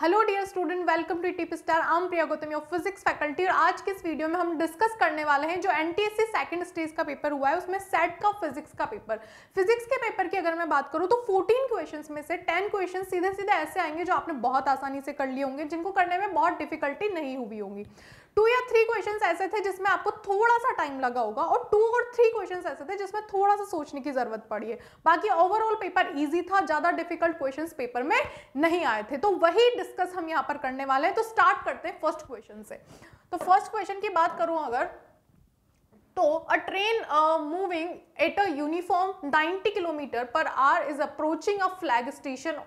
Hello dear student welcome to Tip Star I'm Priya Gautam your physics faculty और आज के इस वीडियो में हम डिस्कस करने वाले हैं जो N T S C stage का पेपर हुआ है उसमें सेट का फिजिक्स का पेपर फिजिक्स के पेपर की अगर मैं बात करूँ तो 14 क्वेश्चंस में से 10 क्वेश्चन सीधे सीधे ऐसे आएंगे जो आपने बहुत आसानी से कर लिए होंगे जिनको करने में बहुत डिफिकल्टी नहीं हुई होंगी टू या थ्री क्वेश्चंस ऐसे थे जिसमें आपको थोड़ा सा टाइम लगा होगा और टू और थ्री क्वेश्चंस ऐसे थे जिसमें थोड़ा सा सोचने की ज़रूरत पड़ी है बाकी ओवरऑल पेपर ईजी था ज़्यादा डिफिकल्ट क्वेश्चन पेपर में नहीं आए थे तो वही डिस्कस हम यहाँ पर करने वाले हैं तो स्टार्ट करते हैं फर्स्ट क्वेश्चन से तो फर्स्ट क्वेश्चन की बात करूं अगर तो a train moving at a uniform 90 kilometre per hour is approaching a flag station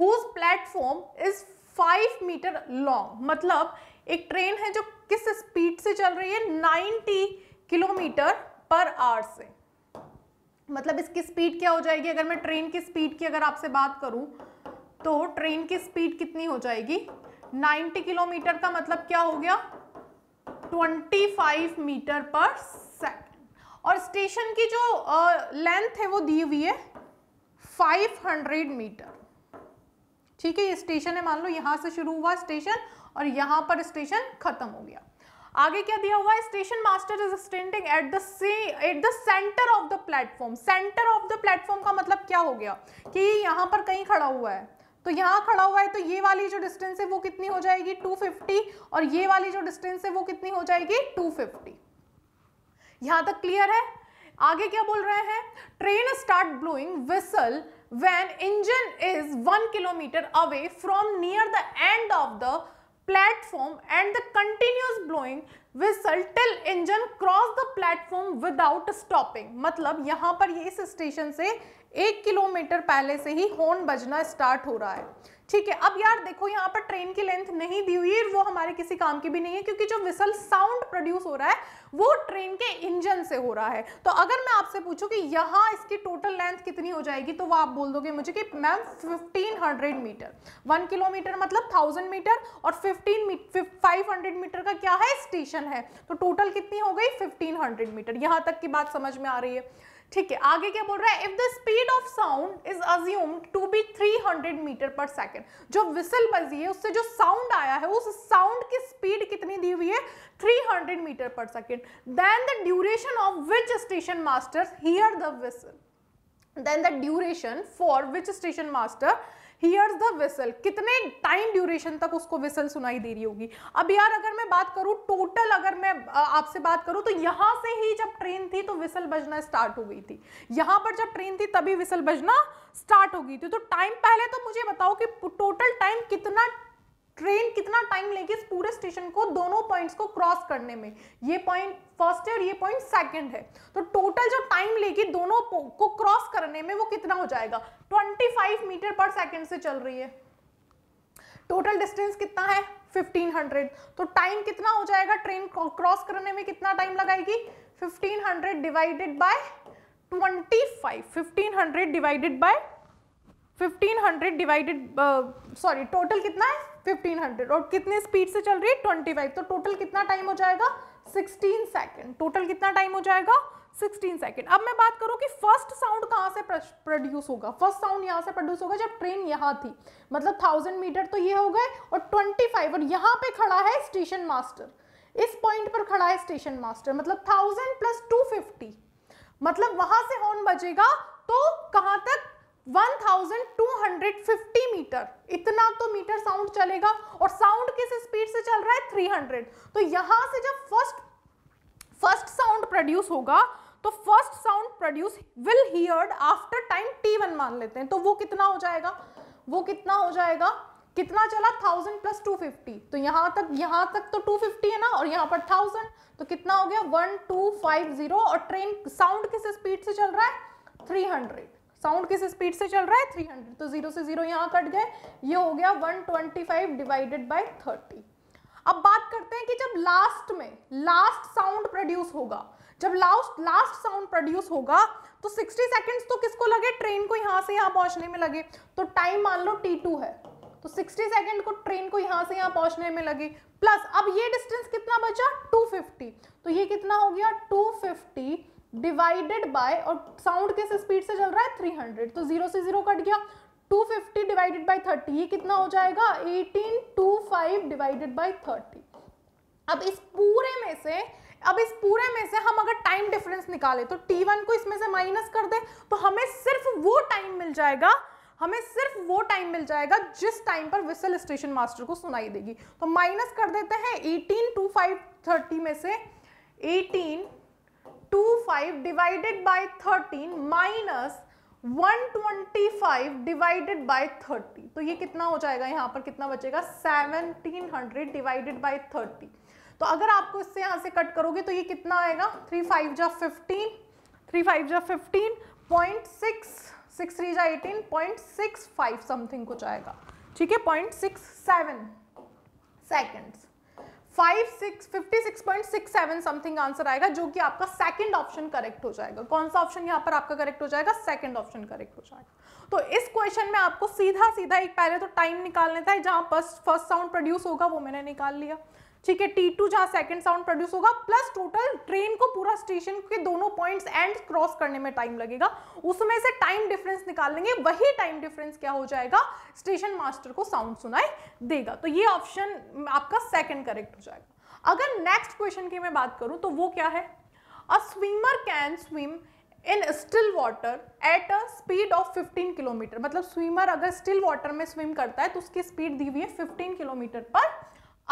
whose platform is 5 metre long मतलब एक ट्रेन है जो किस स्पीड से चल रही है 90 किलोमीटर पर आवर से मतलब इसकी स्पीड क्या हो जाएगी अगर मैं ट्रेन की स्पीड की अगर आपसे बात करूं तो ट्रेन की स्पीड कितनी हो जाएगी 90 किलोमीटर का मतलब क्या हो गया 25 मीटर पर सेकंड और स्टेशन की जो लेंथ है वो दी हुई है 500 मीटर ठीक है ये स्टेशन है मान लो यहां से शुरू हुआ स्टेशन और यहाँ पर स्टेशन खत्म हो गया आगे क्या दिया हुआ है station master is standing at the at the centre of the platform centre of the platform का मतलब क्या हो गया कि यहाँ पर कहीं खड़ा हुआ है तो यहाँ खड़ा हुआ है तो ये वाली जो डिस्टेंस है वो कितनी हो जाएगी 250 और ये वाली जो डिस्टेंस है वो कितनी हो जाएगी 250 फिफ्टी यहां तक क्लियर है आगे क्या बोल रहे हैं train start blowing whistle when engine is one kilometre away from near the end of the platform and the continuous blowing whistle till engine cross the platform without stopping मतलब यहाँ पर ये इस स्टेशन से एक किलोमीटर पहले से ही horn बजना start हो रहा है ठीक है अब यार देखो यहाँ पर ट्रेन की लेंथ नहीं दी हुई वो हमारे किसी काम की भी नहीं है क्योंकि जो विसल साउंड प्रोड्यूस हो रहा है वो ट्रेन के इंजन से हो रहा है तो अगर मैं आपसे पूछूं कि यहाँ इसकी टोटल लेंथ कितनी हो जाएगी तो वो आप बोल दोगे मुझे कि मैम 1500 मीटर वन किलोमीटर मतलब थाउजेंड मीटर और फिफ्टीन फाइव हंड्रेड मीटर का क्या है स्टेशन है तो टोटल कितनी हो गई फिफ्टीन हंड्रेड मीटर यहाँ तक की बात समझ में आ रही है ठीक है आगे क्या बोल रहा है if the speed of sound is assumed to be 300 metre per second जो विसल बजी है उससे जो साउंड आया है उस साउंड की स्पीड कितनी दी हुई है 300 metre per second then the duration of which station master hear the whistle then the duration for which station master hears the whistle कितने टाइम ड्यूरेशन तक उसको विसल सुनाई दे रही होगी अब यार अगर मैं बात करूँ टोटल अगर मैं आपसे बात करूँ तो यहाँ से ही जब ट्रेन थी तो विसल बजना स्टार्ट हो गई थी यहाँ पर जब ट्रेन थी तभी विसल बजना स्टार्ट हो गई थी तो टाइम पहले तो मुझे बताओ कि टोटल टाइम कितना ट्रेन कितना टाइम लेगी इस पूरे स्टेशन को दोनों पॉइंट्स को क्रॉस करने में ये पॉइंट फर्स्ट है और ये पॉइंट सेकंड है तो टोटल जो टाइम लेगी दोनों को क्रॉस करने में वो कितना हो जाएगा 25 मीटर पर सेकंड से चल रही है टोटल डिस्टेंस कितना है 1500 तो टाइम कितना हो जाएगा ट्रेन क्रॉस करने में कितना टाइम लगाएगी 1500 divided by 25 1500 divided by 1500 divided sorry total कितना है 1500 और कितने स्पीड से चल रही है 25 तो टोटल कितना टाइम हो जाएगा 16 सेकंड टोटल कितना टाइम हो जाएगा 16 सेकेंड अब मैं बात करूं कि फर्स्ट साउंड कहां से प्रोड्यूस होगा फर्स्ट साउंड यहां से प्रोड्यूस होगा जब ट्रेन यहां थी मतलब थाउजेंड मीटर तो ये हो गए और 25 फाइव और यहां पे खड़ा है स्टेशन मास्टर इस पॉइंट पर खड़ा है स्टेशन मास्टर मतलब थाउजेंड प्लस टू फिफ्टी मतलब वहां से हॉर्न बजेगा तो कहां तक 1250 मीटर इतना तो मीटर साउंड चलेगा और साउंड किस स्पीड से चल रहा है 300 तो यहां से जब फर्स्ट फर्स्ट साउंड प्रोड्यूस होगा तो first sound produce will heard after time T one मान लेते हैं तो वो कितना हो जाएगा वो कितना हो जाएगा कितना चला थाउजेंड प्लस टू फिफ्टी तो यहां तक यहां तक तो टू फिफ्टी है ना और यहां पर थाउजेंड तो कितना हो गया वन टू फाइव जीरो और ट्रेन साउंड किस स्पीड से चल रहा है थ्री हंड्रेड साउंड किस स्पीड से चल रहा है थ्री हंड्रेड तो जीरो से जीरो यहां कट गए ये हो गया one twenty five divided by thirty अब बात करते हैं कि जब लास्ट में लास्ट साउंड प्रोड्यूस होगा जब लास्ट लास्ट साउंड प्रोड्यूस होगा तो 60 सेकंड्स तो किसको लगे ट्रेन को यहां से यहां पहुंचने में लगे तो टाइम मान लो टी टू है तो 60 सेकंड को ट्रेन को यहां से यहां पहुंचने में लगे प्लस अब ये डिस्टेंस कितना बचा 250 तो ये कितना हो गया 250 डिवाइडेड बाय और साउंड किस स्पीड से चल रहा है 300 तो जीरो से जीरो कट गया 250 डिवाइडेड बाय 30 ये कितना हो जाएगा 1825 डिवाइडेड बाय 30 अब इस पूरे में से अब इस पूरे में से हम अगर टाइम डिफरेंस निकालें तो T1 को इसमें से माइनस कर दें तो हमें सिर्फ वो टाइम मिल जाएगा हमें सिर्फ वो टाइम मिल जाएगा जिस टाइम पर विसल स्टेशन मास्टर को सुनाई देगी तो माइनस कर देते हैं एटीन टू फाइव थर्टी में से eighteen two five divided by thirteen minus 125 divided by 30 तो ये कितना हो जाएगा यहाँ पर कितना बचेगा 1700 डिवाइडेड बाय 30 तो अगर आपको इससे यहाँ से कट करोगे तो ये कितना आएगा थ्री फाइव जा फिफ्टीन थ्री फाइव जा fifteen point six six three जा eighteen point six five something कुछ आएगा ठीक है point six seven seconds five six fifty six point six seven something answer आएगा जो कि आपका सेकंड ऑप्शन करेक्ट हो जाएगा कौन सा ऑप्शन यहाँ पर आपका करेक्ट हो जाएगा सेकंड ऑप्शन करेक्ट हो जाएगा तो इस क्वेश्चन में आपको सीधा सीधा एक पहले तो टाइम निकालने था जहाँ फर्स्ट फर्स्ट साउंड प्रोड्यूस होगा वो मैंने निकाल लिया ठीक है टी टू जहां सेकेंड साउंड प्रोड्यूस होगा प्लस टोटल ट्रेन को पूरा स्टेशन के दोनों पॉइंट्स एंड क्रॉस करने में टाइम लगेगा उसमें से टाइम डिफरेंस लेंगे वही टाइम डिफरेंस क्या हो जाएगा स्टेशन मास्टर को साउंड सुनाई देगा तो ये ऑप्शन आपका सेकेंड करेक्ट हो जाएगा अगर नेक्स्ट क्वेश्चन की मैं बात करूं तो वो क्या है a swimmer can swim in still water at a speed of 15 kilometre मतलब स्विमर अगर स्टिल वाटर में स्विम करता है तो उसकी स्पीड दी हुई है 15 किलोमीटर पर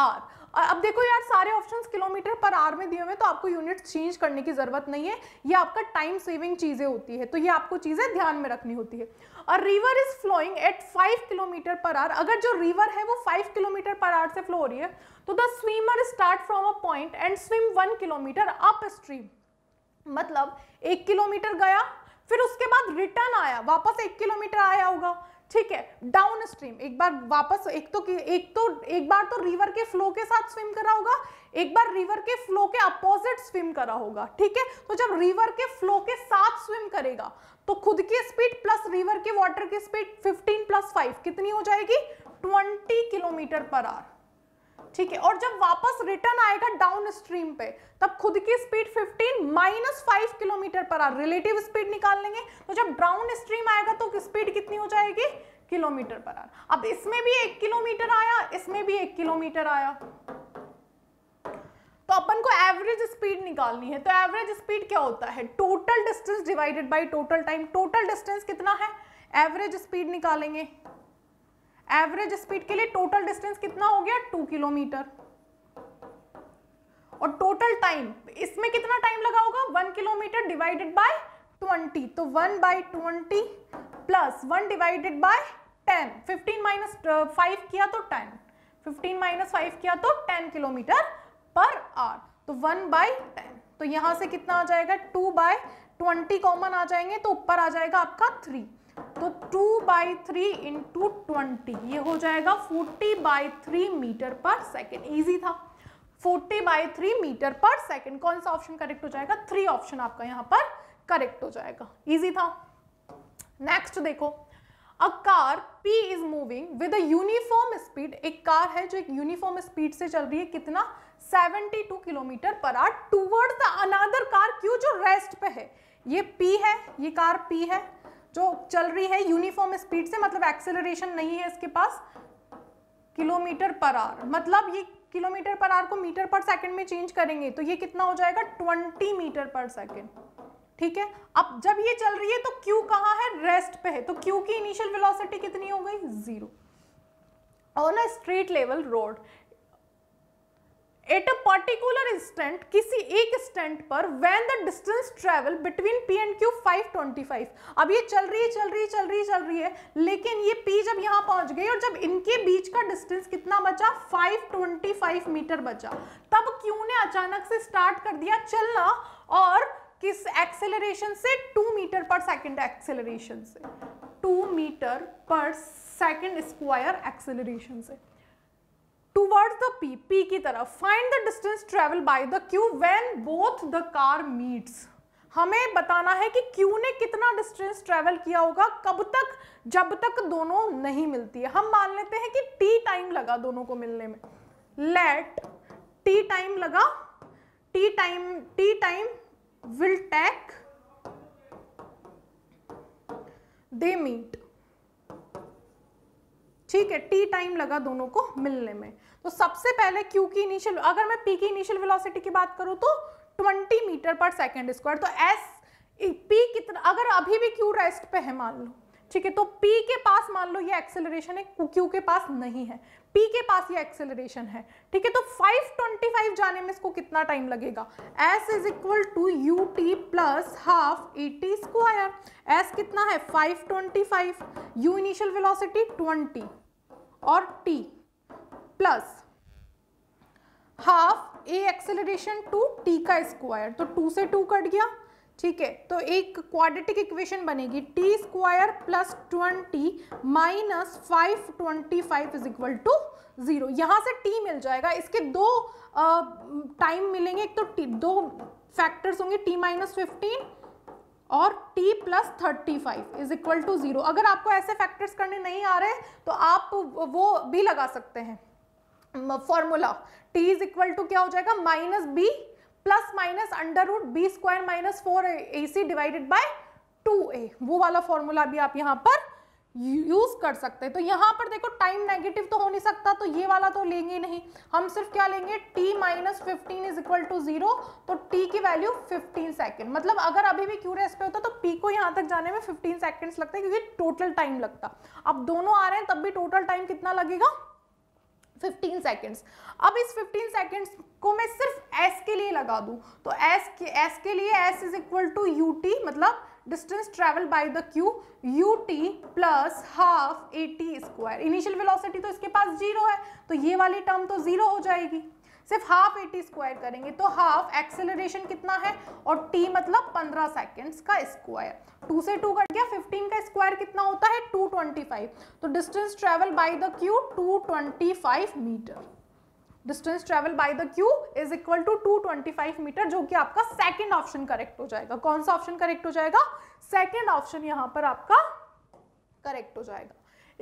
आर अब देखो यार सारे ऑप्शन किलोमीटर पर आर में दिए हुए तो आपको यूनिट चेंज करने की ज़रूरत नहीं है ये आपका टाइम सेविंग चीज़ें होती है तो ये आपको चीज़ें ध्यान में रखनी होती है और river is flowing at five kilometre per hour अगर जो रिवर है वो फाइव किलोमीटर पर आर से फ्लो हो रही है तो the swimmer start from a point and swim one kilometre upstream मतलब एक किलोमीटर गया फिर उसके बाद रिटर्न आया वापस एक किलोमीटर आया होगा ठीक है डाउन स्ट्रीम एक बार वापस एक तो एक तो एक बार तो रिवर के फ्लो के साथ स्विम करा होगा एक बार रिवर के फ्लो के अपोजिट स्विम करा होगा ठीक है तो जब रिवर के फ्लो के साथ स्विम करेगा तो खुद की स्पीड प्लस रिवर के वाटर की स्पीड 15 प्लस 5 कितनी हो जाएगी 20 किलोमीटर पर आवर ठीक है और जब वापस रिटर्न आएगा डाउन स्ट्रीम पे तब खुद की speed 15 minus five kilometre per hour relative speed निकाल लेंगे तो जब डाउन स्ट्रीम आएगा तो स्पीड कितनी हो जाएगी किलोमीटर पर आर अब इसमें भी एक किलोमीटर आया इसमें भी एक किलोमीटर आया तो अपन को एवरेज स्पीड निकालनी है तो एवरेज स्पीड क्या होता है total distance divided by total time total distance कितना है एवरेज स्पीड निकालेंगे एवरेज स्पीड के लिए टोटल डिस्टेंस कितना हो गया टू किलोमीटर और टोटल टाइम इसमें कितना टाइम लगा होगा one kilometre divided by twenty तो one by twenty plus one divided by ten fifteen minus five किया तो टेन फिफ्टीन माइनस फाइव किया तो टेन किलोमीटर पर आर तो वन बाय टेन तो यहां से कितना आ जाएगा टू बाय ट्वेंटी कॉमन आ जाएंगे तो ऊपर आ जाएगा आपका थ्री तो two by three into twenty ये हो जाएगा forty by three metre per second easy था forty by three metre per second कौन सा ऑप्शन करेक्ट हो जाएगा थ्री ऑप्शन आपका यहां पर करेक्ट हो जाएगा ईजी था नेक्स्ट देखो a car P is moving with a uniform speed एक कार है जो एक यूनिफॉर्म स्पीड से चल रही है कितना 72 kilometre per hour toward the another car Q जो रेस्ट पे है ये पी है ये कार पी है जो चल रही है यूनिफॉर्म स्पीड से मतलब एक्सेलरेशन नहीं है इसके पास किलोमीटर पर आर मतलब ये किलोमीटर पर आर को मीटर पर सेकंड में चेंज करेंगे तो ये कितना हो जाएगा 20 मीटर पर सेकंड ठीक है अब जब ये चल रही है तो क्यू कहाँ है रेस्ट पे है तो क्यू की इनिशियल वेलोसिटी कितनी हो गई zero on a street level road at a particular instant किसी एक स्टेंट पर when the distance travel between P and Q 525 अब ये चल रही है चल रही है चल रही है चल रही है लेकिन ये पी जब यहाँ पहुंच गई और जब इनके बीच का डिस्टेंस कितना बचा 525 मीटर बचा तब क्यू ने अचानक से स्टार्ट कर दिया चलना और किस एक्सेलरेशन से two metre per second acceleration से two metre per second square acceleration से towards the P, P की तरफ find the distance travel by the Q when both the car meets हमें बताना है कि Q ने कितना डिस्टेंस ट्रेवल किया होगा कब तक जब तक दोनों नहीं मिलती है हम मान लेते हैं कि T टाइम लगा दोनों को मिलने में लेट T टाइम लगा T time T time will take they meet ठीक है टी टाइम लगा दोनों को मिलने में तो सबसे पहले क्यू की इनिशियल अगर मैं पी की इनिशियल वेलोसिटी की बात करूं तो 20 मीटर पर सेकेंड स्क्वायर तो एस पी कितना अगर अभी भी क्यू रेस्ट पे है मान लो ठीक है तो P के पास मान लो ये एक्सेलरेशन है Q के पास नहीं है P के पास ये एक्सेलरेशन है ठीक है तो 525 जाने में इसको कितना टाइम लगेगा S is equal to u t plus half a t square S कितना है 525 ट्वेंटी U इनिशियल वेलोसिटी 20 और T plus half a acceleration two T का स्क्वायर तो टू से टू कट गया ठीक है तो एक क्वाड्रेटिक इक्वेशन बनेगी t square plus twenty minus five twenty five is equal to zero यहाँ से टी मिल जाएगा इसके दो टाइम मिलेंगे एक तो टी दो फैक्टर्स होंगे टी माइनस फिफ्टीन और t plus thirty five is equal to zero अगर आपको ऐसे फैक्टर्स करने नहीं आ रहे तो आप वो भी लगा सकते हैं formula t is equal to क्या हो जाएगा minus b plus minus under root b square minus four a c divided by two a वो वाला फॉर्मूला भी आप यहाँ पर यूज कर सकते हैं तो यहाँ पर देखो टाइम नेगेटिव तो हो नहीं सकता तो ये वाला तो लेंगे नहीं हम सिर्फ क्या लेंगे t minus fifteen is equal to zero तो t की वैल्यू 15 सेकेंड मतलब अगर अभी भी क्यू रेस पे होता तो p को यहाँ तक जाने में 15 सेकेंड्स लगते हैं क्योंकि टोटल टाइम लगता अब दोनों आ रहे हैं तब भी टोटल टाइम कितना लगेगा फिफ्टीन सेकेंड्स अब इस फिफ्टीन सेकेंड्स को मैं सिर्फ एस के लिए लगा दूँ तो एस के एस के लिए S is equal to u t मतलब distance travel by the Q u t plus half a t square initial velocity तो इसके पास जीरो है तो ये वाली टर्म तो जीरो हो जाएगी सिर्फ हाफ एटी स्क्वायर करेंगे तो हाफ एक्सेलरेशन कितना है और टी मतलब पंद्रह सेकेंड्स का स्क्वायर टू से टू कट गया फिफ्टीन का स्क्वायर कितना होता है टू ट्वेंटी फाइव तो distance travel by the Q two twenty five metre distance travel by the Q is equal to 225 metre जो कि आपका सेकेंड ऑप्शन करेक्ट हो जाएगा कौन सा ऑप्शन करेक्ट हो जाएगा सेकेंड ऑप्शन यहां पर आपका करेक्ट हो जाएगा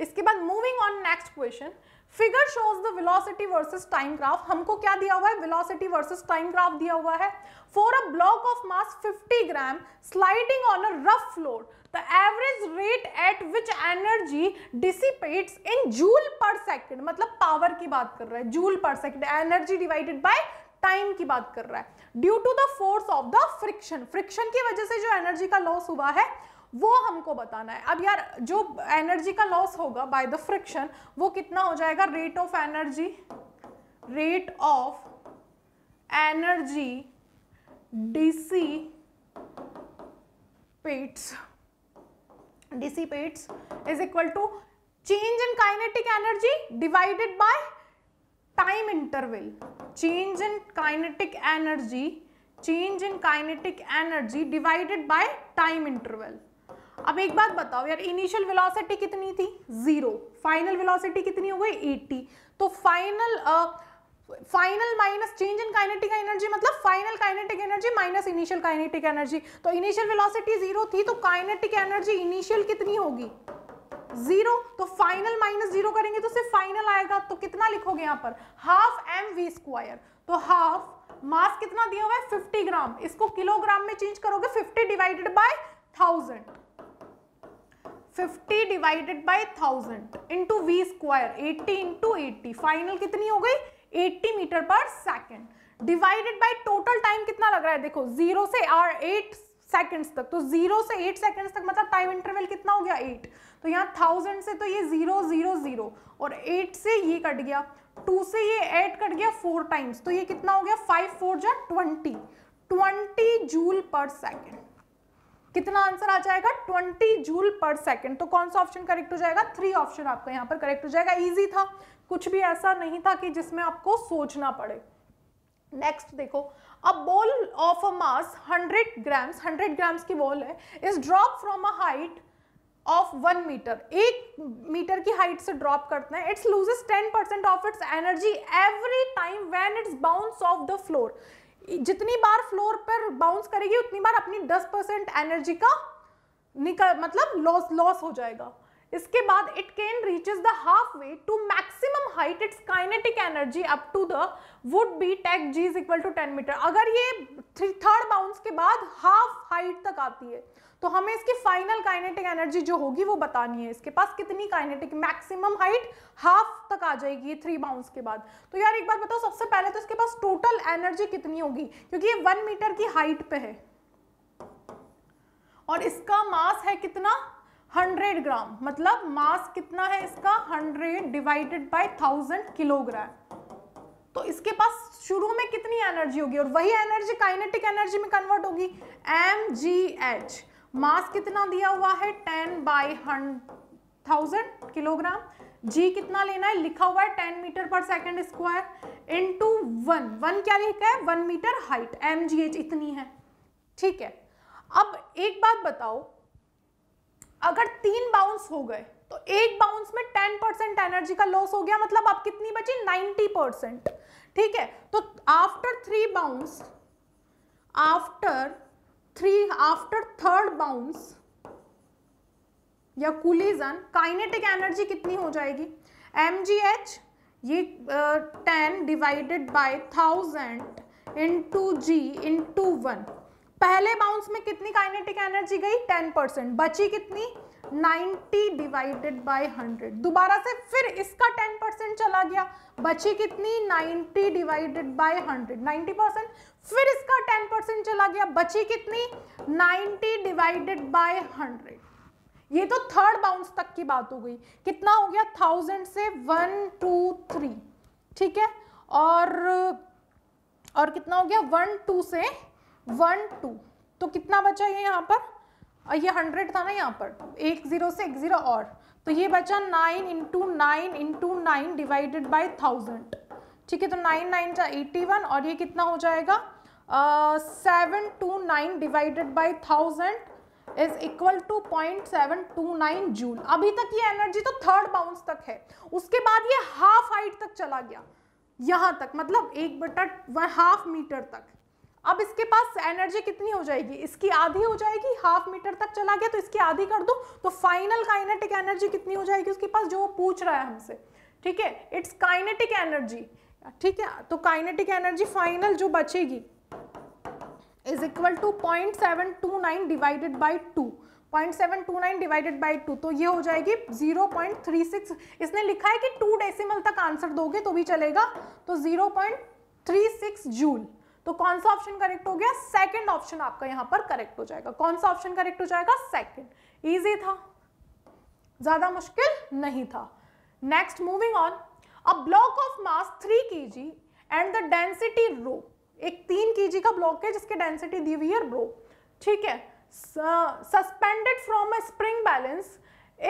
इसके बाद moving on next question figure shows the velocity versus time graph हमको क्या दिया हुआ है वेलोसिटी वर्सेस टाइम ग्राफ दिया हुआ है for a block of mass 50 gram sliding on a rough floor the average rate at which energy dissipates in joule per second मतलब power की बात कर रहा है joule per second energy divided by time की बात कर रहा है due to the force of the friction friction की वजह से जो एनर्जी का लॉस हुआ है वो हमको बताना है अब यार जो एनर्जी का लॉस होगा बाय द फ्रिक्शन वो कितना हो जाएगा rate of energy rate of energy dissipates dissipates is equal to change in kinetic energy divided by time interval change in kinetic energy change in kinetic energy divided by time interval अब एक बात बताओ यार initial velocity कितनी थी zero final velocity कितनी हो गई एट्टी तो final final minus change in kinetic energy मतलब final kinetic energy minus initial kinetic energy तो इनिशियल वेलोसिटी जीरो थी तो काइनेटिक एनर्जी इनिशियल कितनी होगी जीरो तो फाइनल माइनस जीरो करेंगे तो सिर्फ फाइनल आएगा तो कितना लिखोगे यहां पर हाफ एम वी स्क्वायर तो हाफ मास कितना दिया हुआ है 50 ग्राम इसको किलोग्राम में चेंज करोगे 50 divided by thousand fifty divided by thousand into v square eighty into eighty final कितनी हो गई एट्टी metre per second divided by total time कितना लग रहा है देखो जीरो से आर एट सेकेंड्स तक तो जीरो से एट सेकेंड्स तक मतलब टाइम इंटरवल कितना हो गया एट तो यहाँ थाउजेंड से तो ये जीरो जीरो जीरो और एट से ये कट गया टू से ये एट कट गया फोर टाइम्स तो ये कितना हो गया फाइव फोर जा twenty twenty joule per second कितना आंसर आ जाएगा 20 जूल पर सेकंड तो कौन सा ऑप्शन करेक्ट हो जाएगा थ्री ऑप्शन आपका यहाँ पर करेक्ट हो जाएगा इजी था कुछ भी ऐसा नहीं था कि जिसमें आपको सोचना पड़े नेक्स्ट देखो a ball of a mass 100 grams 100 grams की बॉल है is drop from a height of one metre एक मीटर की हाइट से ड्रॉप करते हैं it's loses ten percent of its energy every time when it's bounce off the floor जितनी बार floor पर बाउंस करेगी उतनी बार अपनी 10 परसेंट एनर्जी का निकल मतलब लॉस लॉस हो जाएगा इसके बाद it can reaches the half way to maximum height its kinetic energy up to the would be take g is equal to ten metre अगर ये थर्ड बाउंस के बाद हाफ हाइट तक आती है तो हमें इसकी फाइनल काइनेटिक एनर्जी जो होगी वो बतानी है इसके पास कितनी काइनेटिक मैक्सिमम हाइट हाफ तक आ जाएगी थ्री बाउंस के बाद तो यार एक बार बताओ सबसे पहले तो इसके पास टोटल एनर्जी कितनी होगी क्योंकि ये वन मीटर की हाइट पे है और इसका मास है कितना 100 ग्राम मतलब मास कितना है इसका 100 डिवाइडेड बाय 1000 किलोग्राम तो इसके पास शुरू में कितनी एनर्जी होगी और वही एनर्जी काइनेटिक एनर्जी में कन्वर्ट होगी एम जी एच मास कितना दिया हुआ है ten by thousand kilogram g कितना लेना है लिखा हुआ है ten metre per second square into one one क्या लिखा है one metre height m g h इतनी है ठीक है अब एक बात बताओ अगर तीन बाउंस हो गए तो एक बाउंस में टेन परसेंट एनर्जी का लॉस हो गया मतलब आप कितनी बची नाइन्टी परसेंट ठीक है तो after three bounce after three after third bounce या कुलिजन काइनेटिक एनर्जी कितनी हो जाएगी एम जी एच ये ten divided by thousand into g into one पहले बाउंस में कितनी काइनेटिक एनर्जी गई टेन परसेंट बची कितनी 90 डिवाइडेड बाय 100 दोबारा से फिर इसका 10 परसेंट चला गया बची कितनी 90 डिवाइडेड बाय 100 90 परसेंट फिर इसका 10 परसेंट चला गया बची कितनी 90 डिवाइडेड बाय 100 ये तो थर्ड बाउंस तक की बात हो गई कितना हो गया थाउजेंड से वन टू थ्री ठीक है और और कितना हो गया वन टू से वन टू तो कितना बचा ये यहाँ पर और ये हंड्रेड था ना यहाँ पर एक ज़ीरो से एक ज़ीरो और तो ये बचा nine into nine into nine divided by thousand ठीक है तो नाइन नाइन जा एटी वन और ये कितना हो जाएगा seven two nine divided by thousand is equal to point seven two nine joule अभी तक ये एनर्जी तो थर्ड बाउंस तक है उसके बाद ये हाफ हाइट तक चला गया यहाँ तक मतलब एक बटा हाफ मीटर तक अब इसके पास एनर्जी कितनी हो जाएगी इसकी आधी हो जाएगी हाफ मीटर तक चला गया तो इसकी आधी कर दो तो फाइनल काइनेटिक एनर्जी कितनी हो जाएगी उसके पास जो वो पूछ रहा है हमसे ठीक है इट्स काइनेटिक एनर्जी ठीक है तो काइनेटिक एनर्जी फाइनल जो बचेगी is equal to point seven two nine divided by two point seven two nine divided by two तो ये हो जाएगी जीरो पॉइंट थ्री सिक्स इसने लिखा है कि टू डेसिमल तक आंसर दोगे तो भी चलेगा तो zero point three six joule तो कौन सा ऑप्शन करेक्ट हो गया सेकंड ऑप्शन आपका यहां पर करेक्ट हो जाएगा कौन सा ऑप्शन करेक्ट हो जाएगा सेकंड इजी था ज़्यादा मुश्किल नहीं था next moving on a block of mass three k g and the density rho एक तीन के जी का ब्लॉक है जिसकी डेंसिटी दी हुई है रो ठीक है suspended from a spring balance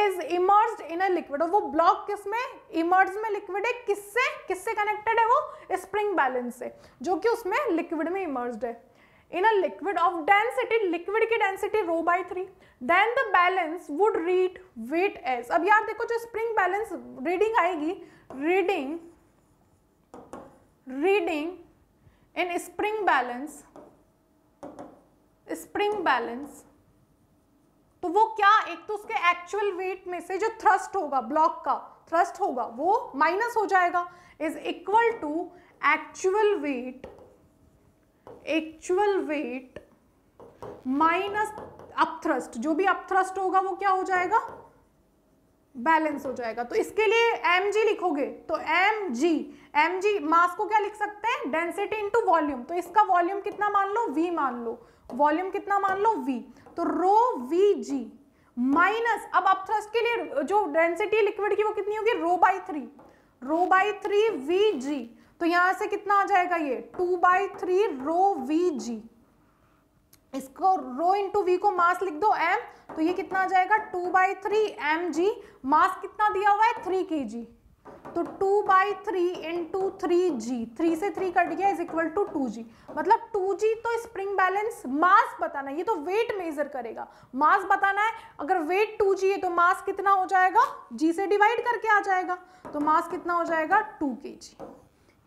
is immerse in a liquid और वो ब्लॉक किस में इमर्ज में लिक्विड है किससे किससे कनेक्टेड है वो स्प्रिंग बैलेंस से जो कि उसमें लिक्विड में इमर्ज है in a liquid of density liquid की density rho by three then the balance would read weight as अब यार देखो जो स्प्रिंग बैलेंस रीडिंग आएगी reading reading in spring balance spring balance तो वो क्या एक तो उसके एक्चुअल वेट में से जो थ्रस्ट होगा ब्लॉक का थ्रस्ट होगा वो माइनस हो जाएगा is equal to actual weight actual weight minus upthrust जो भी अपथ्रस्ट होगा वो क्या हो जाएगा बैलेंस हो जाएगा तो इसके लिए एम जी लिखोगे तो एम जी एम जी मास को क्या लिख सकते हैं डेंसिटी इंटू वॉल्यूम तो इसका वॉल्यूम कितना मान लो वी मान लो वॉल्यूम कितना मान लो वी तो rho v g minus upthrust के लिए जो डेंसिटी लिक्विड की वो कितनी होगी rho by three rho by three v g तो यहां से कितना आ जाएगा ये two by three rho v g इसको रो इंटू वी को मास लिख दो एम तो ये कितना आ जाएगा two by three m g mass कितना दिया हुआ है थ्री के जी तो two by three into three g three से थ्री कट गया is equal to two g मतलब टू जी तो स्प्रिंग बैलेंस मास बताना है ये तो वेट मेजर करेगा मास बताना है अगर वेट टू जी है तो मास कितना हो जाएगा जी से डिवाइड करके आ जाएगा तो मास कितना हो जाएगा टू के जी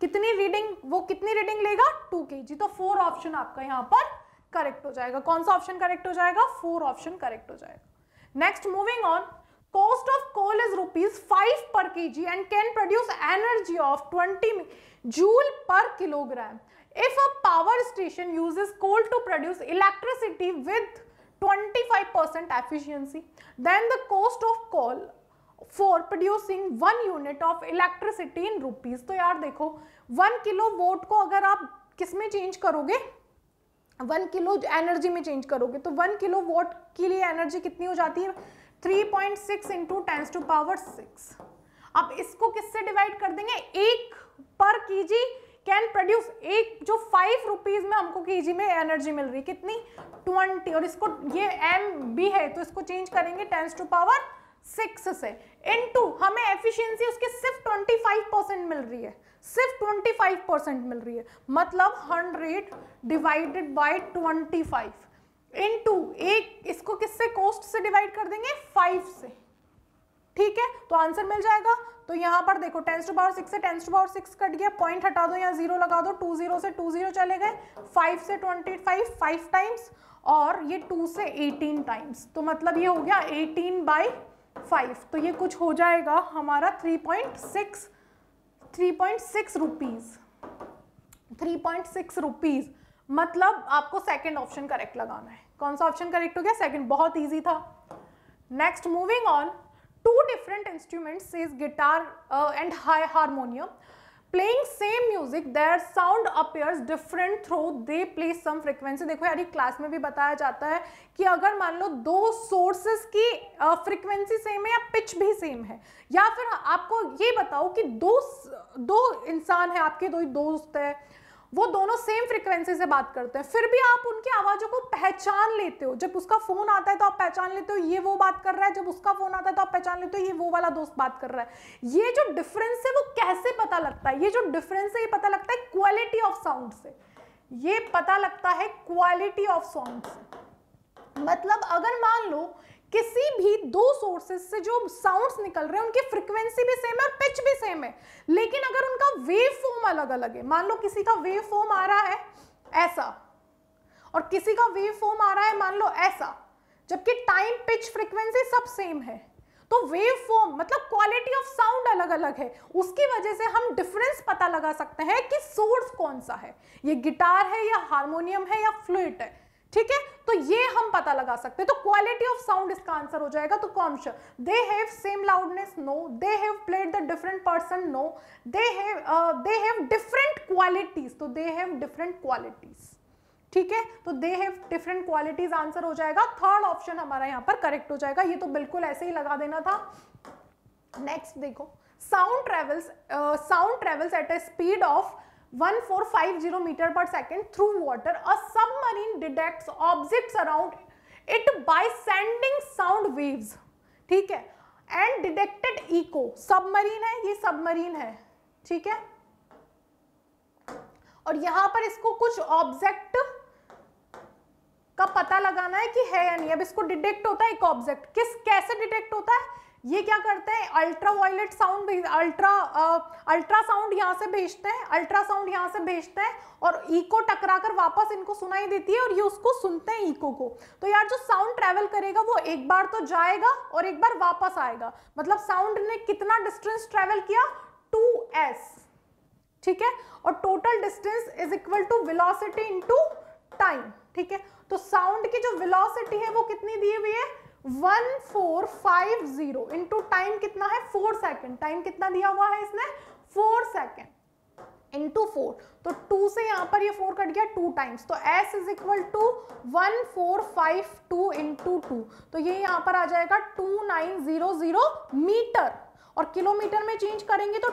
कितनी रीडिंग वो कितनी रीडिंग लेगा टू के जी तो फोर ऑप्शन आपका यहाँ पर करेक्ट हो जाएगा कौन सा ऑप्शन करेक्ट हो जाएगा फोर ऑप्शन करेक्ट हो जाएगा next moving on cost of coal is rupees five per k g and can produce energy of twenty joule per kilogram if a power station use coal to produce electricity with 25% percent efficiency then the cost of coal for producing one unit of electricity in rupees तो यार देखो one kilo vote को अगर आप किसमें change करोगे one kilo energy में change करोगे तो वन किलो वॉट के लिए एनर्जी कितनी हो जाती है three point six into tens to power six अब इसको किससे डिवाइड कर देंगे एक पर के जी कैन प्रोड्यूस एक जो फाइव रुपीज में हमको के जी में एनर्जी मिल रही कितनी ट्वेंटी और इसको ये एम बी है तो इसको चेंज करेंगे टेंस टू पावर सिक्स से इनटू हमें एफिशियंसी उसकी सिर्फ ट्वेंटी फाइव परसेंट मिल रही है सिर्फ 25 परसेंट मिल रही है मतलब 100 डिवाइडेड बाय 25 इनटू एक इसको किससे कॉस्ट से डिवाइड कर देंगे 5 से ठीक है तो आंसर मिल जाएगा तो यहां पर देखो टेंस टू पावर सिक्स से tens to power six cut गया पॉइंट हटा दो या जीरो लगा दो टू जीरो से टू जीरो चले गए फाइव से ट्वेंटी फाइव फाइव टाइम्स और ये टू से एटीन टाइम्स तो मतलब ये हो गया एटीन बाई फाइव तो ये कुछ हो जाएगा हमारा three point six three point six rupees three point six rupees मतलब आपको सेकेंड ऑप्शन करेक्ट लगाना है कौन सा ऑप्शन करेक्ट हो गया सेकेंड बहुत ईजी था next moving on to different instruments is guitar and high harmonium playing same music their sound appears different through they play some frequency देखो यार क्लास में भी बताया जाता है कि अगर मान लो दो सोर्सेस की फ्रिक्वेंसी सेम है या पिच भी सेम है या फिर आपको ये बताओ कि दो दो इंसान है आपके दो दोस्त है वो दोनों सेम फ्रिक्वेंसी से बात करते हैं फिर भी आप उनकी आवाज़ों को पहचान लेते हो जब उसका फ़ोन आता है तो आप पहचान लेते हो ये वो बात कर रहा है जब उसका फ़ोन आता है तो आप पहचान लेते हो ये वो वाला दोस्त बात कर रहा है ये जो डिफरेंस है वो कैसे पता लगता है ये जो डिफरेंस है ये पता लगता है क्वालिटी ऑफ साउंड से ये पता लगता है क्वालिटी ऑफ साउंड से मतलब अगर मान लो किसी भी दो सोर्सेस से जो साउंड्स निकल रहे हैं उनकी फ्रीक्वेंसी भी सेम है और पिच भी सेम है लेकिन अगर उनका वेव फॉर्म अलग अलग है मान लो किसी का वेव फॉर्म आ रहा है ऐसा और किसी का वेव फॉर्म आ रहा है मान लो ऐसा जबकि टाइम पिच फ्रिक्वेंसी सब सेम है तो वेव फॉर्म मतलब क्वालिटी ऑफ साउंड अलग अलग है उसकी वजह से हम डिफरेंस पता लगा सकते हैं कि सोर्स कौन सा है ये गिटार है या हारमोनियम है या फ्लूट है ठीक है तो ये हम पता लगा सकते हैं तो क्वालिटी ऑफ साउंड इसका आंसर हो जाएगा तो कॉम्श they have same loudness no they have played the different person no they have they have different qualities तो दे हैव डिफरेंट क्वालिटीज ठीक है तो they have different qualities answer हो जाएगा थर्ड ऑप्शन हमारा यहां पर करेक्ट हो जाएगा ये तो बिल्कुल ऐसे ही लगा देना था नेक्स्ट देखो sound travels sound travels at a speed of 1450 meter per second through water, a submarine detects objects around it by sending sound waves. ठीक है एंड डिटेक्टेड इको सबमरीन है ये सबमरीन है ठीक है और यहां पर इसको कुछ ऑब्जेक्ट का पता लगाना है कि है या नहीं अब इसको डिटेक्ट होता है एक ऑब्जेक्ट किस कैसे डिटेक्ट होता है ये क्या करते हैं ultraviolet sound ultra ultra ultrasound यहाँ से भेजते हैं अल्ट्रासाउंड यहाँ से भेजते हैं और ईको टकरा कर वापस इनको सुनाई देती है और ये उसको सुनते हैं ईको को तो यार जो साउंड ट्रेवल करेगा वो एक बार तो जाएगा और एक बार वापस आएगा मतलब साउंड ने कितना डिस्टेंस ट्रेवल किया टू एस ठीक है और total distance is equal to velocity to time ठीक है तो साउंड की जो विलोसिटी है वो कितनी दी हुई है one four five zero into time कितना है फोर सेकेंड टाइम कितना दिया हुआ है इसने फोर सेकेंड इंटू फोर तो टू से यहाँ पर ये फोर कट गया टू टाइम्स तो s is equal to one four five two into two तो ये यहाँ पर आ जाएगा two nine zero zero metre और किलोमीटर में चेंज करेंगे तो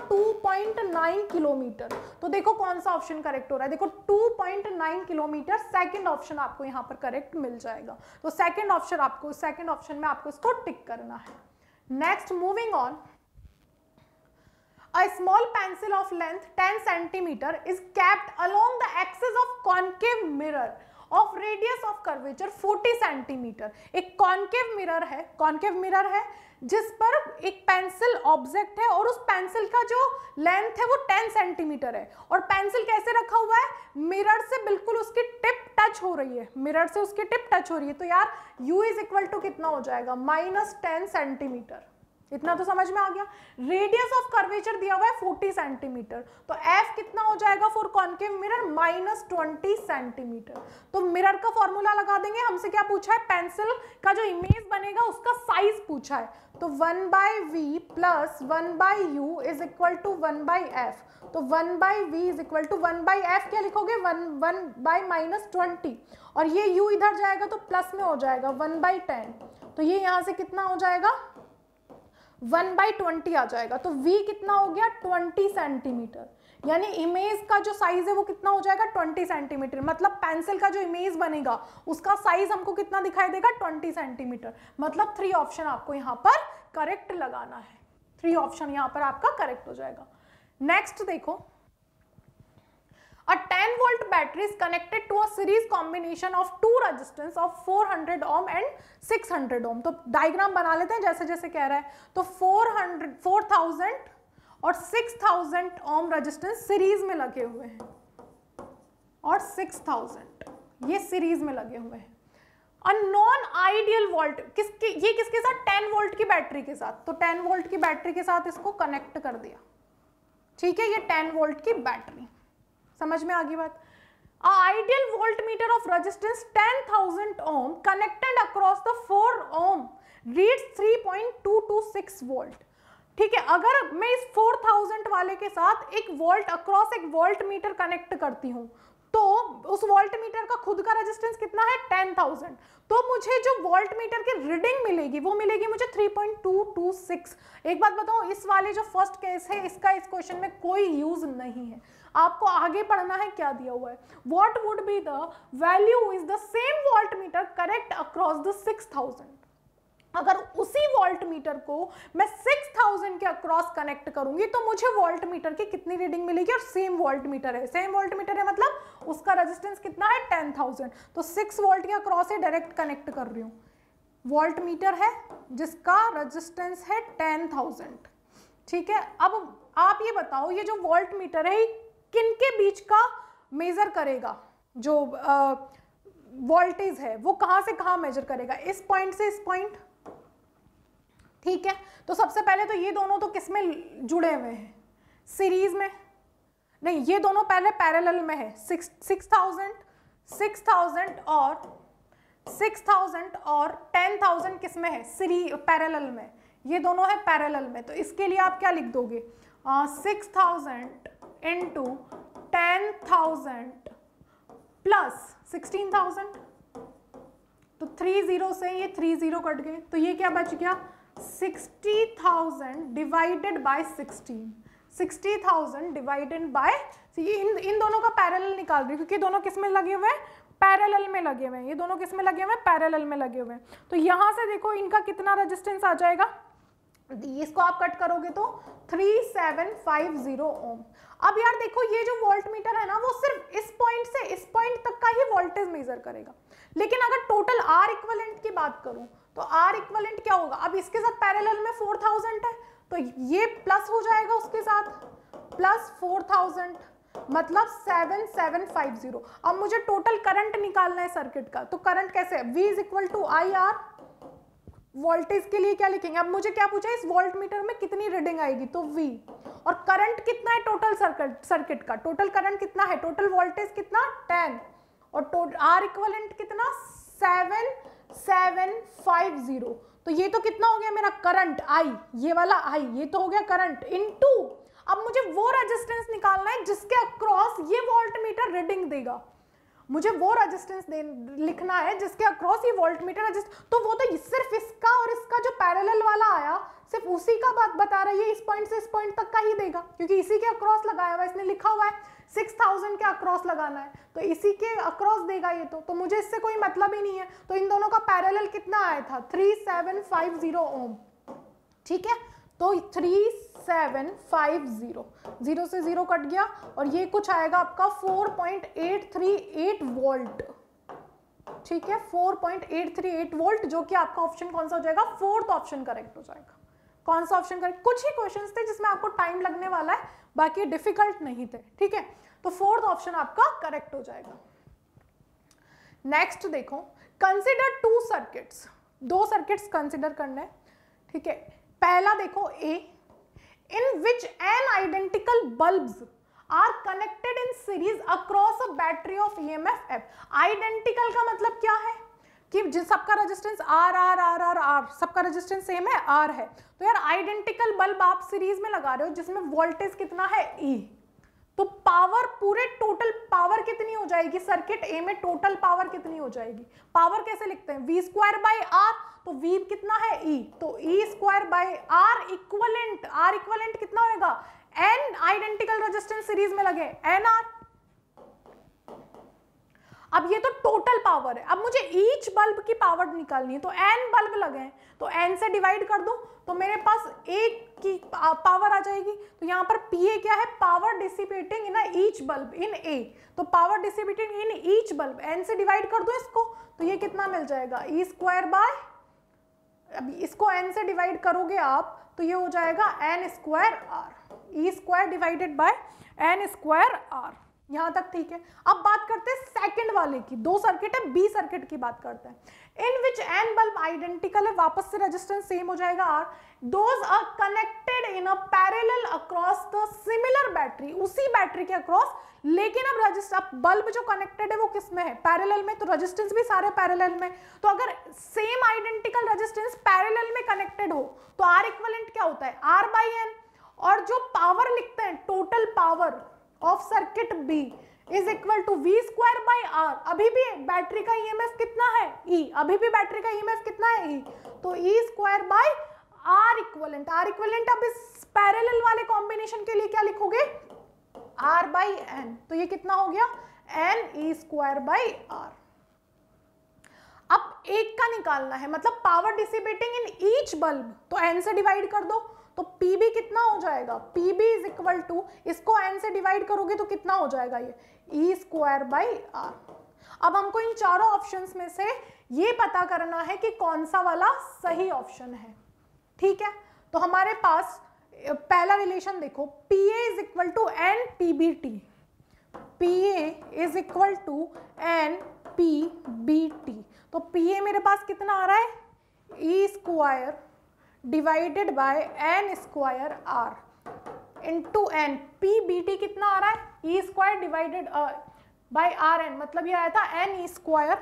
2.9 किलोमीटर तो देखो कौन सा ऑप्शन करेक्ट हो रहा है देखो 2.9 किलोमीटर सेकंड ऑप्शन आपको यहां पर करेक्ट मिल जाएगा तो सेकंड ऑप्शन आपको सेकंड ऑप्शन में आपको इसको टिक करना है next moving on small pencil of length length 10 centimeter is kept along the axis of concave mirror of radius of curvature 40 centimetre एक कॉन्केव मिरर है कॉन्केव मिरर है जिस पर एक पेंसिल ऑब्जेक्ट है और उस पेंसिल का जो लेंथ है वो 10 सेंटीमीटर है और पेंसिल कैसे रखा हुआ है मिरर से बिल्कुल उसकी टिप टच हो रही है मिरर से उसकी टिप टच हो रही है तो यार u इज इक्वल टू कितना हो जाएगा माइनस टेन सेंटीमीटर इतना तो समझ में आ गया रेडियस ऑफ कर्वेचर दिया हुआ है 40 सेंटीमीटर तो f कितना हो जाएगा for concave mirror minus twenty centimetre तो मिरर का फॉर्मूला लगा देंगे हमसे क्या पूछा है पेंसिल का जो इमेज बनेगा उसका साइज पूछा है तो one by v plus one by u is equal to one by f तो one by v is equal to one by f क्या लिखोगे one one by minus twenty और ये u इधर जाएगा तो प्लस में हो जाएगा वन बाई टेन तो ये यहाँ से कितना हो जाएगा वन बाई ट्वेंटी आ जाएगा तो v कितना हो गया ट्वेंटी सेंटीमीटर यानी इमेज का जो साइज है वो कितना हो जाएगा 20 सेंटीमीटर मतलब पेंसिल का जो इमेज बनेगा उसका साइज हमको कितना दिखाई देगा 20 सेंटीमीटर मतलब थ्री ऑप्शन आपको यहाँ पर करेक्ट लगाना है थ्री ऑप्शन यहाँ पर आपका करेक्ट हो जाएगा नेक्स्ट देखो a 10 volt battery is connected to a series combination of two resistance of 400 ohm and 600 ohm. तो डायग्राम बना लेते हैं जैसे जैसे कह रहा है तो 400 4000 और 6000 ओम रेजिस्टेंस सीरीज में लगे हुए हैं और 6000 ये सीरीज में लगे हुए हैं नॉन आइडियल वोल्ट किसके ये किसके साथ 10 वोल्ट की बैटरी के साथ तो 10 वोल्ट की बैटरी के साथ इसको कनेक्ट कर दिया ठीक है ये 10 वोल्ट की बैटरी समझ में आ गई बात A ideal voltmeter of resistance 10,000 ohm connected across three 4 two two 3.226 volt ठीक है अगर मैं इस 4000 वाले के साथ एक वोल्ट अक्रॉस एक वोल्ट मीटर कनेक्ट करती हूँ तो उस वोल्ट मीटर का खुद का रेजिस्टेंस कितना है 10,000 तो मुझे जो वोल्ट मीटर की रीडिंग मिलेगी वो मिलेगी मुझे 3.226 एक बात बताऊ इस वाले जो फर्स्ट केस है इसका इस क्वेश्चन में कोई यूज नहीं है आपको आगे पढ़ना है क्या दिया हुआ है what would be the value is the same voltmeter correct across the six thousand अगर उसी वोल्ट मीटर को मैं 6000 के अक्रॉस कनेक्ट करूंगी तो मुझे वोल्ट मीटर की कितनी रीडिंग मिलेगी और सेम वोल्ट मीटर है सेम वोल्ट मीटर है मतलब उसका रेजिस्टेंस कितना है 10000 तो 6 वोल्ट के अक्रॉस ही डायरेक्ट कनेक्ट कर रही हूँ वोल्ट मीटर है जिसका रजिस्टेंस है 10000 ठीक है अब आप ये बताओ ये जो वॉल्ट मीटर है किन के बीच का मेज़र करेगा जो वोल्टेज है वो कहाँ से कहाँ मेजर करेगा इस पॉइंट से इस पॉइंट ठीक है तो सबसे पहले तो ये दोनों तो किस में जुड़े हुए हैं सीरीज में नहीं ये दोनों पहले पैरेलल में है six six thousand six thousand और सिक्स थाउजेंड और टेन थाउजेंड किस में है सीरी पैरेलल में ये दोनों है पैरेलल में तो इसके लिए आप क्या लिख दोगे six thousand into ten thousand plus sixteen thousand तो थ्री ज़ीरो से ये थ्री ज़ीरो कट गए तो ये क्या बच गया 60,000 डिवाइडेड बाय 16 60,000 डिवाइडेड बाय इन इन दोनों का पैरेलल निकाल रही क्योंकि दोनों किस में लगे हुए हैं पैरेलल में लगे हुए हैं ये दोनों किस में लगे हुए हैं पैरेलल में लगे हुए हैं तो यहाँ से देखो इनका कितना रेजिस्टेंस आ जाएगा इसको आप कट करोगे तो 3750 ओम अब यार देखो ये जो वोल्ट मीटर है ना वो सिर्फ इस पॉइंट से इस पॉइंट तक का ही वोल्टेज मेजर करेगा लेकिन अगर टोटल आर इक्वलेंट की बात करूं तो आर इक्वलेंट क्या होगा अब इसके साथ पैरेलल में फोर थाउजेंड है तो ये प्लस हो जाएगा उसके साथ प्लस फोर थाउजेंड मतलब सेवन सेवन फाइव जीरो अब मुझे टोटल करंट निकालना है सर्किट का तो करंट कैसे है V is equal to I R voltage के लिए क्या लिखेंगे अब मुझे क्या पूछा इस वोल्ट मीटर में कितनी रीडिंग आएगी तो वी और करंट कितना है टोटल सर्किट सर्किट का टोटल करंट कितना है टोटल वोल्टेज कितना टेन और टोटल आर इक्वलेंट कितना सेवन सेवन फाइव जीरो तो ये तो कितना हो गया मेरा करंट आई ये वाला आई ये तो हो गया करंट इन टू अब मुझे वो रेजिस्टेंस निकालना है जिसके अक्रॉस ये वोल्ट मीटर रीडिंग देगा मुझे वो रेजिस्टेंस लिखना है जिसके अक्रॉस ये वोल्ट मीटर रेजिस्ट तो वो तो सिर्फ इसका और इसका जो पैरेलल वाला आया सिर्फ उसी का बात बता रही है इस पॉइंट से इस पॉइंट तक का ही देगा क्योंकि इसी के अक्रॉस लगाया हुआ है इसने लिखा हुआ है सिक्स थाउजेंड के अक्रॉस लगाना है तो इसी के अक्रॉस देगा ये तो तो मुझे इससे कोई मतलब ही नहीं है तो इन दोनों का पैरेलल कितना आया था three seven five zero ohm ठीक है तो three seven five zero zero से जीरो कट गया और ये कुछ आएगा आपका four point eight three eight volt ठीक है four point eight three eight volt जो कि आपका ऑप्शन कौन सा हो जाएगा फोर्थ ऑप्शन करेक्ट हो जाएगा कौन सा ऑप्शन करेक्ट कुछ ही क्वेश्चंस थे जिसमें आपको टाइम लगने वाला है बाकी डिफिकल्ट नहीं थे ठीक है तो फोर्थ ऑप्शन आपका करेक्ट हो जाएगा नेक्स्ट देखो कंसिडर टू सर्किट्स दो सर्किट्स कंसिडर करने ठीक है पहला देखो A in which N identical bulbs are connected in series across a battery of E M F F identical का मतलब क्या है कि जिन सबका resistance R R R R R सबका रेजिस्टेंस सेम है आर है तो यार आइडेंटिकल बल्ब आप सीरीज में लगा रहे हो जिसमें वोल्टेज कितना है ई e। तो पावर पूरे टोटल पावर कितनी हो जाएगी सर्किट ए में टोटल पावर कितनी हो जाएगी पावर कैसे लिखते हैं वी स्क्वायर बाई आर तो वी कितना है ई e. तो E square by R equivalent R equivalent कितना होगा एन आइडेंटिकल रेजिस्टेंस सीरीज में लगे एन आर अब ये तो टोटल पावर है अब मुझे ईच बल्ब की पावर निकालनी है तो एन बल्ब लगे हैं तो एन से डिवाइड कर दो तो मेरे पास एक की पावर आ जाएगी तो यहाँ पर पी ए क्या है power dissipating in each bulb in A तो power dissipating in each bulb N से डिवाइड कर दो इसको तो ये कितना मिल जाएगा ई स्क्वायर बाय अब इसको एन से डिवाइड करोगे आप तो ये हो जाएगा N square R E square divided by N square R यहां तक ठीक है अब बात करते हैं सेकंड वाले की दो सर्किट है बी सर्किट की बात करते हैं in which N bulb identical है वापस से रेजिस्टेंस सेम हो जाएगा R those are connected in a parallel across the similar battery उसी बैटरी के अक्रॉस लेकिन अब रजिस्टर अब बल्ब जो कनेक्टेड है वो किस में है पैरेलल में तो रेजिस्टेंस भी सारे पैरेलल में तो अगर सेम आइडेंटिकल रेजिस्टेंस पैरेलल में कनेक्टेड हो तो आर इक्वलेंट क्या होता है आर बाई एन और जो पावर लिखते हैं total power of circuit B is equal to V square by R अभी भी बैटरी का ईएमएफ e कितना है ई e. अभी भी बैटरी का ईएमएफ e कितना है ई e. तो E e square by R equivalent R equivalent अब इस पैरल वाले कॉम्बिनेशन के लिए क्या लिखोगे आर बाई एन तो ये कितना हो गया N E square by R अब एक का निकालना है मतलब power dissipating in each bulb तो एन से डिवाइड कर दो तो पी बी कितना हो जाएगा P B is equal to इसको एन से डिवाइड करोगे तो कितना हो जाएगा ये ई स्क्वायर बाई आर अब हमको इन चारों ऑप्शंस में से ये पता करना है कि कौन सा वाला सही ऑप्शन है ठीक है तो हमारे पास पहला रिलेशन देखो P A is equal to N P B T P A is equal to N P B T तो पी ए मेरे पास कितना आ रहा है E e square divided by N square R into N P B T कितना आ रहा है E square divided by R N मतलब ये आया था N E square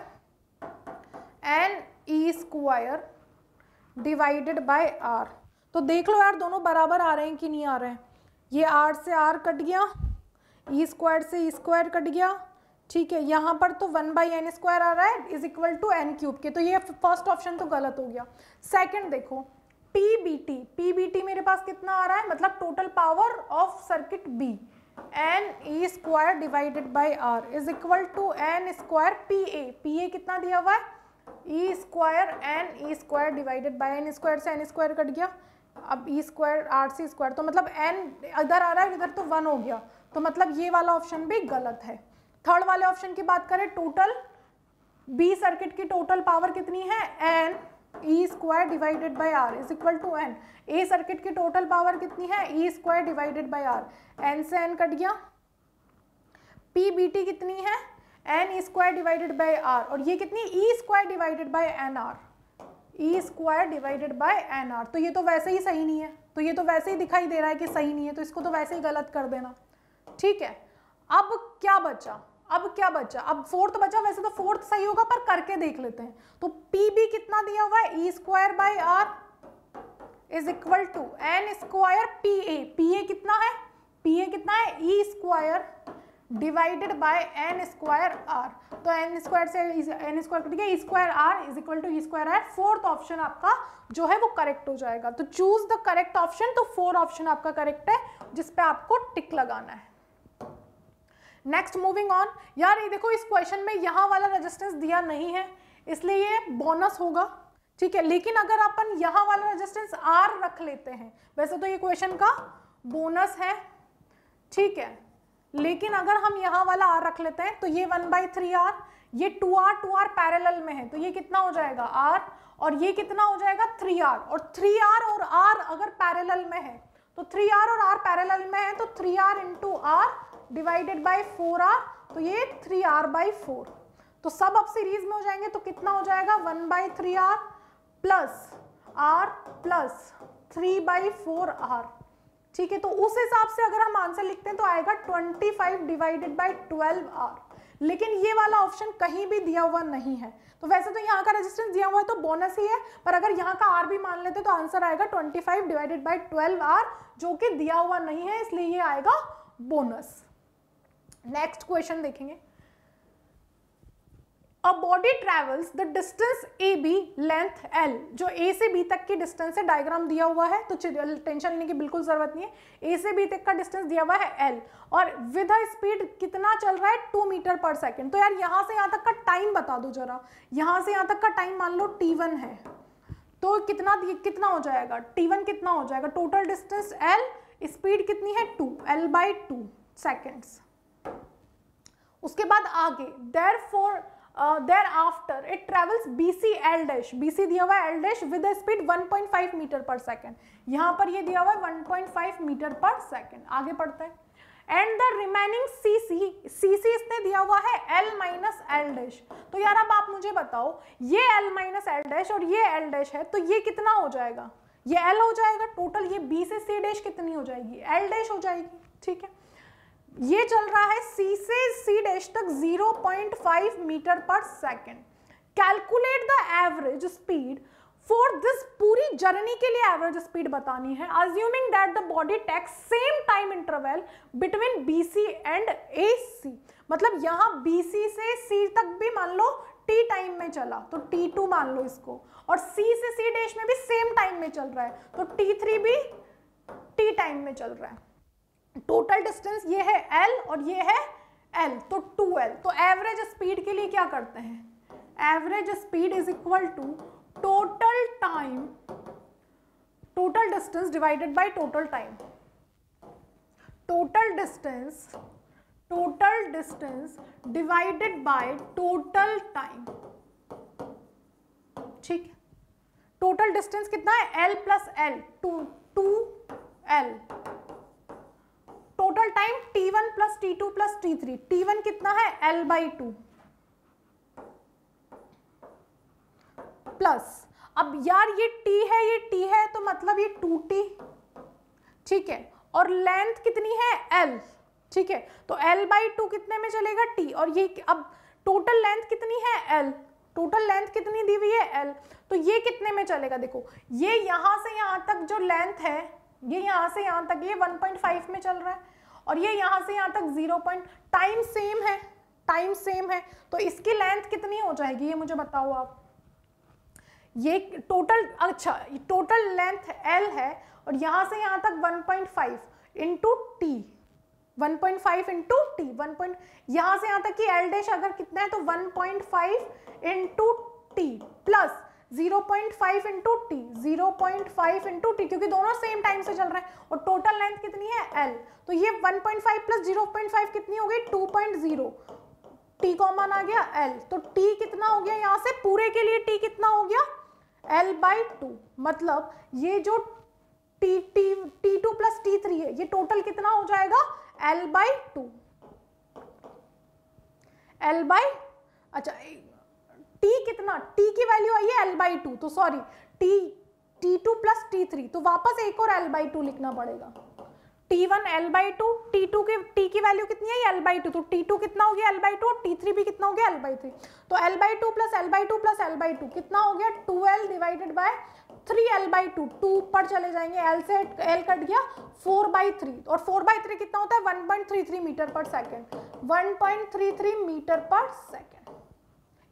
N E square divided by R तो देख लो यार दोनों बराबर आ रहे हैं कि नहीं आ रहे हैं ये आर से आर कट गया ई e स्क्वायर से ई e स्क्वायर कट गया ठीक है यहाँ पर तो वन बाई एन स्क्वायर आ रहा है is equal to N cube के तो ये फर्स्ट ऑप्शन तो गलत हो गया सेकंड देखो बी टी मेरे पास कितना आ रहा है मतलब total power of circuit B N E square divided by R is equal to N square P A P A कितना दिया हुआ है E square N E square divided by N square से एन स्क्वायर कट गया अब E square R C square तो मतलब N इधर आ रहा है इधर तो वन हो गया तो मतलब ये वाला ऑप्शन भी गलत है थर्ड वाले ऑप्शन की बात करें टोटल बी सर्किट की टोटल पावर कितनी है N E square divided by R is equal to N A circuit की टोटल पावर कितनी है E square divided by R N से एन कट गया पी बी टी कितनी है N square divided by R और ये कितनी E square divided by N R E square divided by N R तो ये तो वैसे ही सही नहीं है तो ये तो वैसे ही दिखाई दे रहा है कि सही नहीं है तो इसको तो वैसे ही गलत कर देना ठीक है अब क्या बचा अब क्या बचा अब फोर्थ बचा वैसे तो फोर्थ सही होगा पर करके देख लेते हैं तो पी बी कितना दिया हुआ है E square by R is equal to N square P A P A कितना है पी ए कितना है E square divided by N square R तो एन स्क्वायर से एन स्क्वायर ठीक है square R is equal to E square R fourth option आपका जो है वो करेक्ट हो जाएगा तो चूज द करेक्ट ऑप्शन तो फोर ऑप्शन आपका करेक्ट है जिसपे आपको टिक लगाना है नेक्स्ट मूविंग ऑन यार ये देखो इस क्वेश्चन में यहाँ वाला रजिस्टेंस दिया नहीं है इसलिए ये बोनस होगा ठीक है लेकिन अगर अपन यहाँ वाला रजिस्टेंस आर रख लेते हैं वैसे तो ये क्वेश्चन का बोनस है ठीक है लेकिन अगर हम यहाँ वाला आर रख लेते हैं तो ये वन बाई थ्री आर ये two R two R parallel में है तो ये कितना हो जाएगा आर और ये कितना हो जाएगा थ्री आर और थ्री आर और आर अगर पैरेलल में है तो थ्री आर और आर पैरेलल में है तो three R into R divided by four R तो ये थ्री आर बाई फोर तो सब अब सीरीज में हो जाएंगे तो कितना हो जाएगा one by three R plus R plus three by four R ठीक है तो उस हिसाब से अगर हम आंसर लिखते हैं तो आएगा twenty five divided by twelve R लेकिन ये वाला ऑप्शन कहीं भी दिया हुआ नहीं है तो वैसे तो यहाँ का रेजिस्टेंस दिया हुआ है तो बोनस ही है पर अगर यहाँ का आर भी मान लेते तो आंसर आएगा twenty five divided by twelve R जो कि दिया हुआ नहीं है इसलिए ये आएगा बोनस नेक्स्ट क्वेश्चन देखेंगे a body travels the distance A B length L जो ए से बी तक की डिस्टेंस है डायग्राम दिया हुआ है तो टेंशन लेने की बिल्कुल ज़रूरत नहीं है ए से बी तक का डिस्टेंस दिया हुआ है एल और विद अ स्पीड कितना चल रहा है टू मीटर पर सेकेंड तो यार यहां से यहां तक का टाइम बता दो जरा यहां से यहां तक का टाइम मान लो टी वन है तो कितना कितना हो जाएगा टी वन कितना हो जाएगा टोटल डिस्टेंस एल स्पीड कितनी है two L by two seconds उसके बाद आगे therefore thereafter it travels B C L dash B C दिया हुआ है L dash with speed 1.5 metre per second यहाँ पर ये दिया हुआ है 1.5 मीटर पर सेकेंड आगे पढ़ते हैं and the remaining C C C C इसने दिया हुआ है एल माइनस एल डैश तो यार अब आप मुझे बताओ ये एल माइनस एल डैश और ये एल डैश है तो ये कितना हो जाएगा ये एल हो जाएगा टोटल ये बी से सी डैश कितनी हो जाएगी एल डैश हो जाएगी ठीक है ये चल रहा है C से C डैश तक 0.5 metre per second calculate the average speed for this पूरी जर्नी के लिए एवरेज स्पीड बतानी है assuming that the body takes same time interval between B C and A C मतलब यहाँ बी सी से सी तक भी मान लो टी टाइम में चला तो टी टू मान लो इसको और सी से सी डैश में भी सेम टाइम में चल रहा है तो टी थ्री भी टी टाइम में चल रहा है टोटल डिस्टेंस ये है एल और ये है एल तो टू एल तो एवरेज स्पीड के लिए क्या करते हैं average speed is equal to total time total distance divided by total time total distance total distance divided by total time ठीक है टोटल डिस्टेंस कितना है L plus L two two L total time T1 one plus T two plus T three T one कितना है L by two plus अब यार ये T है ये T है तो मतलब ये टू टी ठीक है और लेंथ कितनी है L ठीक है तो L बाई टू कितने में चलेगा T और ये अब टोटल लेंथ कितनी है L टोटल लेंथ कितनी दी हुई है L तो ये कितने में चलेगा देखो ये यहां से यहां तक जो लेंथ है ये यहाँ से यहाँ तक ये 1.5 में चल रहा है और ये यहाँ से यहाँ तक 0. टाइम सेम है टाइम सेम है तो इसकी लेंथ कितनी हो जाएगी ये मुझे बताओ आप ये टोटल अच्छा टोटल लेंथ एल है और यहाँ से यहाँ तक 1.5 point five into T one point five into T one point यहाँ से यहाँ तक कि एल डैश अगर कितना है तो 1.5 point five into T plus zero point five into T zero point five into T क्योंकि दोनों सेम टाइम से चल रहे हैं और टोटल लेंथ कितनी है एल तो ये one point five plus zero point five कितनी हो गई two point zero T common आ गया एल तो टी कितना हो गया यहाँ से पूरे के लिए टी कितना हो गया एल बाई टू मतलब ये जो T T T two plus T three है ये टोटल कितना हो जाएगा L by two L by अच्छा टी कितना टी की वैल्यू आई है एल बाई टू तो sorry T T two plus T three तो वापस एक और एल बाई टू लिखना पड़ेगा T one L by two T two के टी की वैल्यू कितनी है एल बाई टू तो टी टू कितना हो गया एल बाई टू और टी थ्री भी कितना हो गया एल बाई थ्री तो L by two plus L by two plus L by two कितना हो गया two L divided by three L by two two ऊपर चले जाएंगे एल से एल कट गया फोर बाई थ्री और फोर बाई थ्री कितना होता है one point three three metre per second one point three three metre per second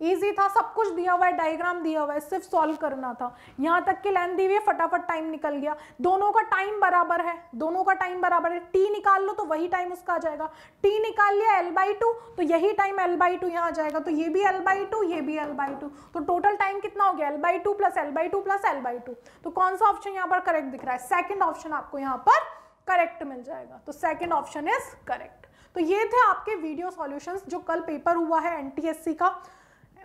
easy था सब कुछ दिया हुआ है डायग्राम दिया हुआ है सिर्फ सॉल्व करना था यहाँ तक कि लेंथ दी हुई है फटाफट टाइम निकल गया दोनों का टाइम बराबर है दोनों का टाइम बराबर है टी निकाल लो तो वही टाइम उसका आ जाएगा टी निकाल लिया एल बाई टू तो यही टाइम एल बाई टू यहाँ आ जाएगा तो ये भी एल बाई टू ये भी एल बाई टू तो टोटल टाइम कितना हो गया L by two plus L by two plus L by two तो कौन सा ऑप्शन यहाँ पर करेक्ट दिख रहा है सेकेंड ऑप्शन आपको यहाँ पर करेक्ट मिल जाएगा तो सेकेंड ऑप्शन इज करेक्ट तो ये थे आपके वीडियो सॉल्यूशंस जो कल पेपर हुआ है एनटीएससी का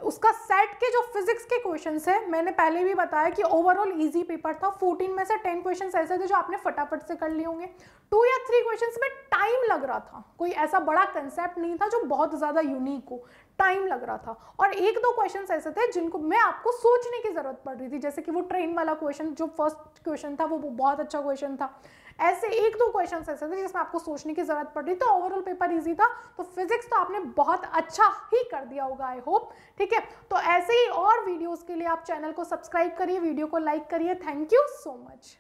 उसका सेट के जो फिजिक्स के क्वेश्चन है मैंने पहले भी बताया कि ओवरऑल ईजी पेपर था 14 में से 10 क्वेश्चन ऐसे थे जो आपने फटाफट से कर लिए होंगे टू या थ्री क्वेश्चन में टाइम लग रहा था कोई ऐसा बड़ा कंसेप्ट नहीं था जो बहुत ज़्यादा यूनिक हो टाइम लग रहा था और एक दो क्वेश्चन ऐसे थे जिनको मैं आपको सोचने की ज़रूरत पड़ रही थी जैसे कि वो ट्रेन वाला क्वेश्चन जो फर्स्ट क्वेश्चन था वो बहुत अच्छा क्वेश्चन था ऐसे एक दो क्वेश्चन ऐसे थे जिसमें आपको सोचने की जरूरत पड़ रही तो ओवरऑल पेपर ईजी था तो फिजिक्स तो आपने बहुत अच्छा ही कर दिया होगा आई होप ठीक है तो ऐसे ही और वीडियोज़ के लिए आप चैनल को सब्सक्राइब करिए वीडियो को लाइक करिए थैंक यू सो मच